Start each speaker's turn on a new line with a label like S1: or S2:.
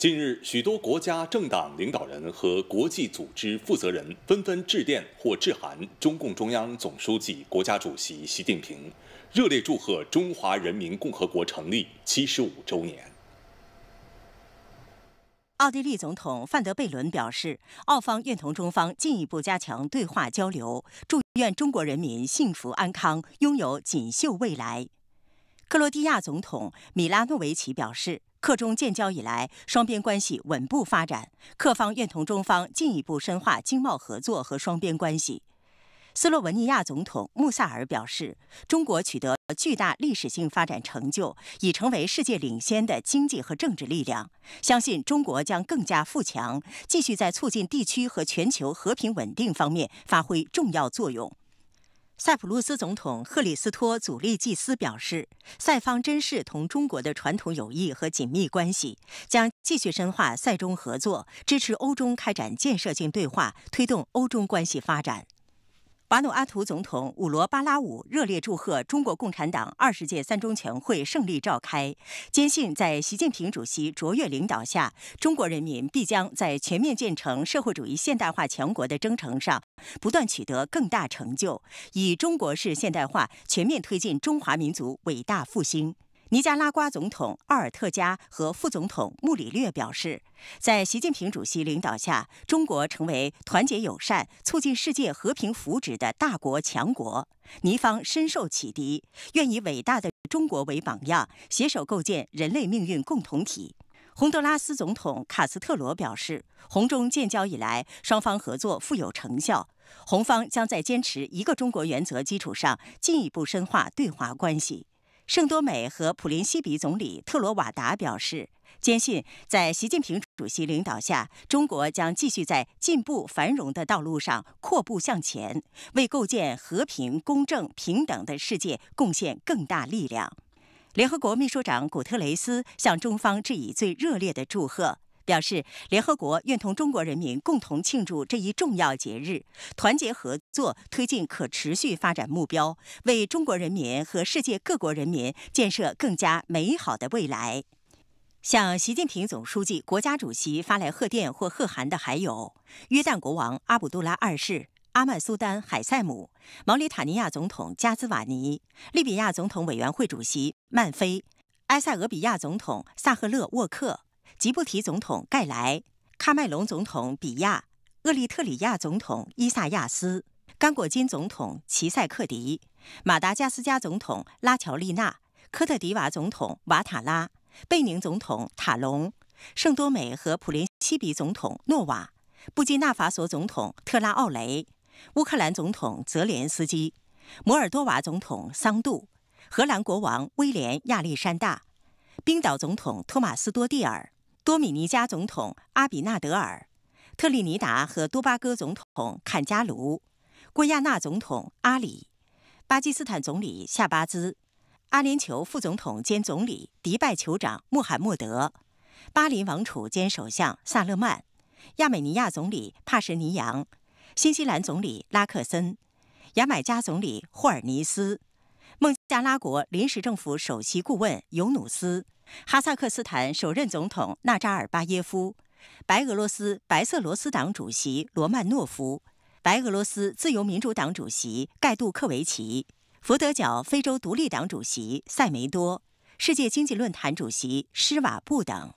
S1: 近日，许多国家政党领导人和国际组织负责人纷纷致电或致函中共中央总书记、国家主席习近平，热烈祝贺中华人民共和国成立七十五周年。奥地利总统范德贝伦表示，澳方愿同中方进一步加强对话交流，祝愿中国人民幸福安康，拥有锦绣未来。克罗地亚总统米拉诺维奇表示，克中建交以来，双边关系稳步发展，克方愿同中方进一步深化经贸合作和双边关系。斯洛文尼亚总统穆萨尔表示，中国取得巨大历史性发展成就，已成为世界领先的经济和政治力量，相信中国将更加富强，继续在促进地区和全球和平稳定方面发挥重要作用。塞浦路斯总统赫里斯托祖利季斯表示，塞方珍视同中国的传统友谊和紧密关系，将继续深化塞中合作，支持欧中开展建设性对话，推动欧中关系发展。瓦努阿图总统武罗巴拉武热烈祝贺中国共产党二十届三中全会胜利召开，坚信在习近平主席卓越领导下，中国人民必将在全面建成社会主义现代化强国的征程上不断取得更大成就，以中国式现代化全面推进中华民族伟大复兴。尼加拉瓜总统奥尔特加和副总统穆里略表示，在习近平主席领导下，中国成为团结友善、促进世界和平福祉的大国强国。尼方深受启迪，愿以伟大的中国为榜样，携手构建人类命运共同体。洪德拉斯总统卡斯特罗表示，洪中建交以来，双方合作富有成效。红方将在坚持一个中国原则基础上，进一步深化对华关系。圣多美和普林西比总理特罗瓦达表示，坚信在习近平主席领导下，中国将继续在进步繁荣的道路上阔步向前，为构建和平、公正、平等的世界贡献更大力量。联合国秘书长古特雷斯向中方致以最热烈的祝贺。表示，联合国愿同中国人民共同庆祝这一重要节日，团结合作，推进可持续发展目标，为中国人民和世界各国人民建设更加美好的未来。向习近平总书记、国家主席发来贺电或贺函的还有约旦国王阿卜杜拉二世、阿曼苏丹海塞姆、毛里塔尼亚总统加兹瓦尼、利比亚总统委员会主席曼菲、埃塞俄比亚总统萨赫勒沃克。吉布提总统盖莱，喀麦隆总统比亚，厄立特里亚总统伊萨亚斯，刚果金总统齐塞克迪，马达加斯加总统拉乔利纳，科特迪瓦总统瓦塔拉，贝宁总统塔隆，圣多美和普林西比总统诺瓦，布基纳法索总统特拉奥雷，乌克兰总统泽连斯基，摩尔多瓦总统桑杜，荷兰国王威廉亚历山大，冰岛总统托马斯多蒂尔。多米尼加总统阿比纳德尔，特立尼达和多巴哥总统坎加卢，圭亚那总统阿里，巴基斯坦总理夏巴兹，阿联酋副总统兼总理迪拜酋长穆罕默德，巴林王储兼首相萨勒曼，亚美尼亚总理帕什尼扬，新西兰总理拉克森，牙买加总理霍尔尼斯。孟加拉国临时政府首席顾问尤努斯，哈萨克斯坦首任总统纳扎尔巴耶夫，白俄罗斯白色罗斯党主席罗曼诺夫，白俄罗斯自由民主党主席盖杜克维奇，佛得角非洲独立党主席塞梅多，世界经济论坛主席施瓦布等。